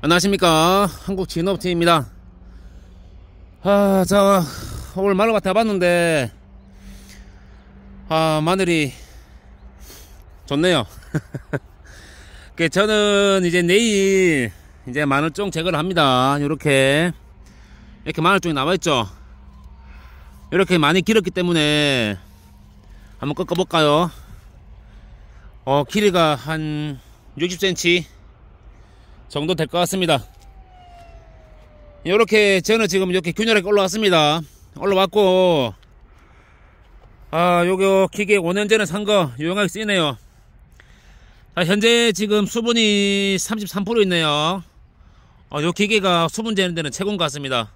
안녕하십니까 한국 진업팀입니다 아자 오늘 마늘밭에 봤는데 아 마늘이 좋네요 그 저는 이제 내일 이제 마늘종 제거를 합니다 이렇게 이렇게 마늘종이 남아있죠 이렇게 많이 길었기 때문에 한번 꺾어볼까요 어 길이가 한 60cm 정도 될 것 같습니다 이렇게 저는 지금 이렇게 균열하게 올라왔습니다 올라왔고 아 요거 기계 5년 전에 산 거 유용하게 쓰이네요 아, 현재 지금 수분이 33% 있네요 아, 요 기계가 수분 재는 데는 최고인 것 같습니다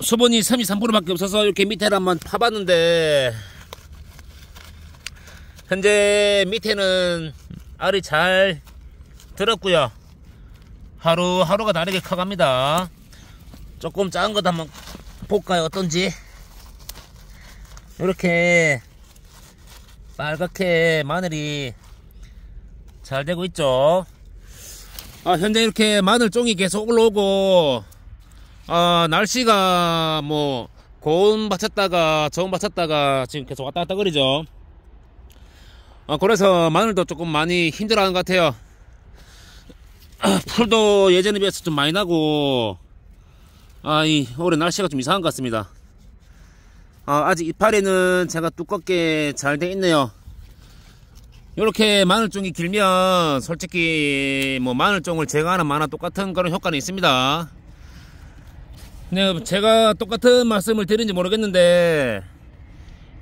수분이 33% 밖에 없어서 이렇게 밑에를 한번 파봤는데 현재 밑에는 알이 잘 들었고요 하루하루가 다르게 커갑니다 조금 작은 것도 한번 볼까요 어떤지 이렇게 빨갛게 마늘이 잘 되고 있죠 아, 현재 이렇게 마늘 종이 계속 올라오고 아, 날씨가 뭐 고온 받쳤다가 저온 받쳤다가 지금 계속 왔다 갔다 거리죠 아, 그래서 마늘도 조금 많이 힘들어하는 것 같아요 풀도 예전에 비해서 좀 많이 나고 아이 올해 날씨가 좀 이상한 것 같습니다 아, 아직 이파리는 제가 두껍게 잘 돼 있네요 이렇게 마늘종이 길면 솔직히 뭐 마늘종을 제가 하는 마나 똑같은 그런 효과는 있습니다 네, 제가 똑같은 말씀을 드리는지 모르겠는데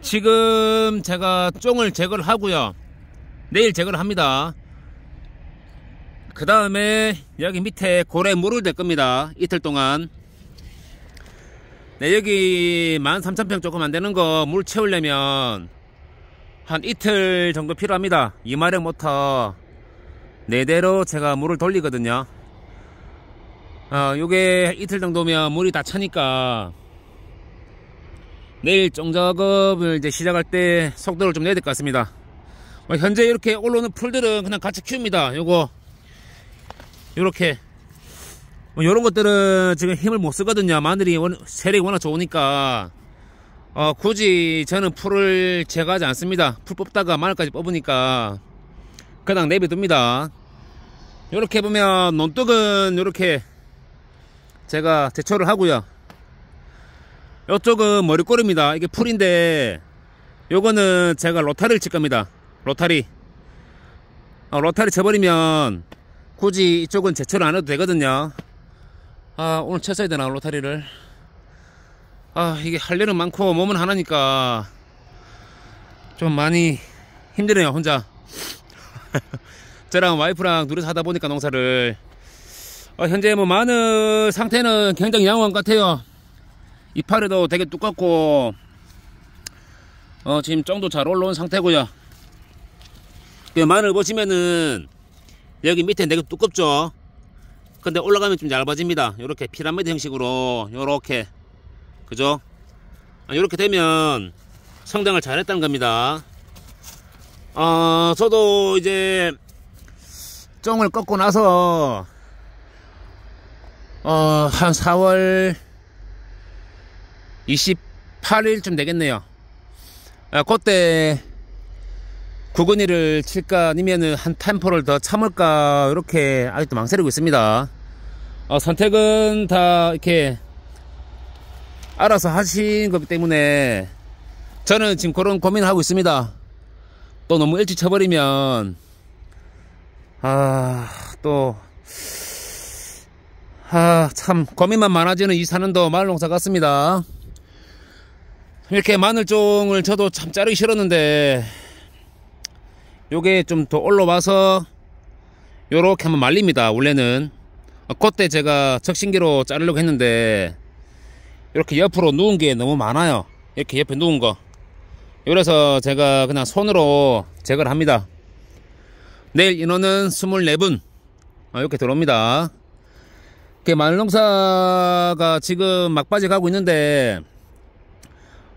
지금 제가 쫑을 제거를 하고요 내일 제거를 합니다 그 다음에 여기 밑에 고래 물을 댈 겁니다 이틀 동안 네, 여기 13,000평 조금 안되는 거 물 채우려면 한 이틀 정도 필요합니다 이마력 모터 4대로 제가 물을 돌리거든요 아, 요게 이틀 정도면 물이 다 차니까 내일 종작업을 이제 시작할 때 속도를 좀 내야 될 것 같습니다 뭐 현재 이렇게 올라오는 풀들은 그냥 같이 키웁니다 요거 이렇게 뭐 이런 것들은 지금 힘을 못 쓰거든요 마늘이 원, 세력이 워낙 좋으니까 어, 굳이 저는 풀을 제거하지 않습니다 풀 뽑다가 마늘까지 뽑으니까 그냥 내비둡니다 이렇게 보면 논둑은 이렇게 제가 제초를 하고요 이쪽은 머리꼬리입니다 이게 풀인데 요거는 제가 로타리를 칠 겁니다 로타리 어, 로타리 쳐버리면 굳이 이쪽은 제철 안 해도 되거든요 아 오늘 쳤어야 되나 로타리를 아 이게 할 일은 많고 몸은 하나니까 좀 많이 힘드네요 혼자 저랑 와이프랑 둘이서 하다 보니까 농사를 어, 현재 뭐 마늘 상태는 굉장히 양호한 것 같아요 이파리도 되게 두껍고 어, 지금 정도 잘 올라온 상태고요 그 마늘 보시면은 여기 밑에 내게 두껍죠 근데 올라가면 좀 얇아집니다 이렇게 피라미드 형식으로 이렇게 그죠 이렇게 아, 되면 성장을 잘했다는 겁니다 어, 저도 이제 쫑을 꺾고 나서 어, 한 4월 28일쯤 되겠네요 아, 그때 구근이를 칠까 아니면은 한 템포를 더 참을까 이렇게 아직도 망설이고 있습니다 어, 선택은 다 이렇게 알아서 하신 거기 때문에 저는 지금 그런 고민을 하고 있습니다 또 너무 일찍 쳐버리면 아또 아, 참, 고민만 많아지는 이 사는도 마늘 농사 같습니다. 이렇게 마늘종을 저도 참 자르기 싫었는데, 요게 좀 더 올라와서 요렇게 한번 말립니다 원래는 어, 그때 제가 적신기로 자르려고 했는데 이렇게 옆으로 누운 게 너무 많아요 이렇게 옆에 누운 거 그래서 제가 그냥 손으로 제거를 합니다 내일 인원은 24분 어, 이렇게 들어옵니다 이렇 마늘농사가 지금 막바지 가고 있는데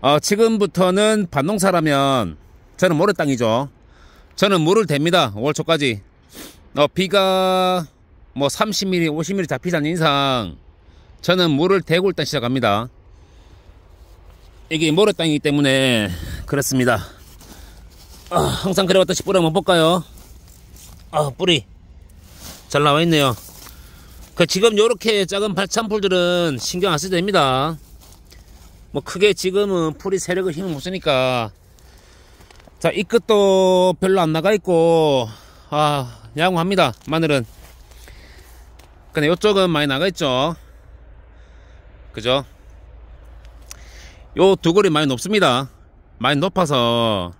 어, 지금부터는 반농사라면 저는 모래땅이죠 저는 물을 댑니다. 5월 초까지. 어, 비가 뭐 30mm, 50mm 잡히지 않는 이상 저는 물을 대고 일단 시작합니다. 이게 모래 땅이기 때문에 그렇습니다. 아, 항상 그래왔다 싶 뿌리 한번 볼까요? 아, 뿌리. 잘 나와 있네요. 그 지금 이렇게 작은 발찬풀들은 신경 안 써도 됩니다. 뭐 크게 지금은 풀이 세력을 힘을 못 쓰니까 자, 이 끝도 별로 안 나가 있고, 아, 야옹합니다 마늘은. 근데 이쪽은 많이 나가 있죠. 그죠? 요 두골이 많이 높습니다. 많이 높아서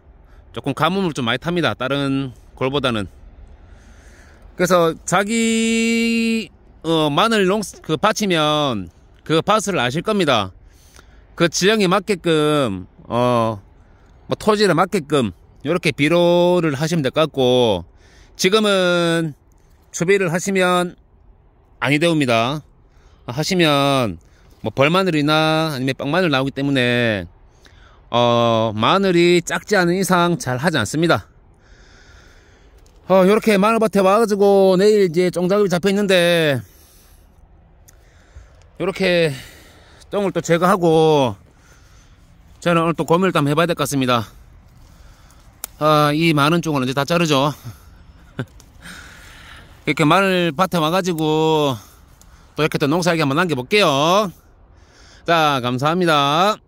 조금 가뭄을 좀 많이 탑니다. 다른 골보다는. 그래서 자기 어, 마늘 농그 밭이면그 밭을 아실 겁니다. 그 지형에 맞게끔 어 뭐토지를 맞게끔 이렇게 비료를 하시면 될 것 같고 지금은 추비를 하시면 아니 되옵니다 하시면 뭐 벌마늘이나 아니면 빵마늘 나오기 때문에 어 마늘이 작지 않은 이상 잘 하지 않습니다 어 이렇게 마늘밭에 와가지고 내일 이제 쫑작업이 잡혀 있는데 이렇게 똥을 또 제거하고 저는 오늘 또 고민을 좀 해봐야 될 것 같습니다 아, 이 많은 쪽은 언제 다 자르죠 이렇게 마늘 밭에 와가지고 또 이렇게 또 농사일기 한번 남겨볼게요 자 감사합니다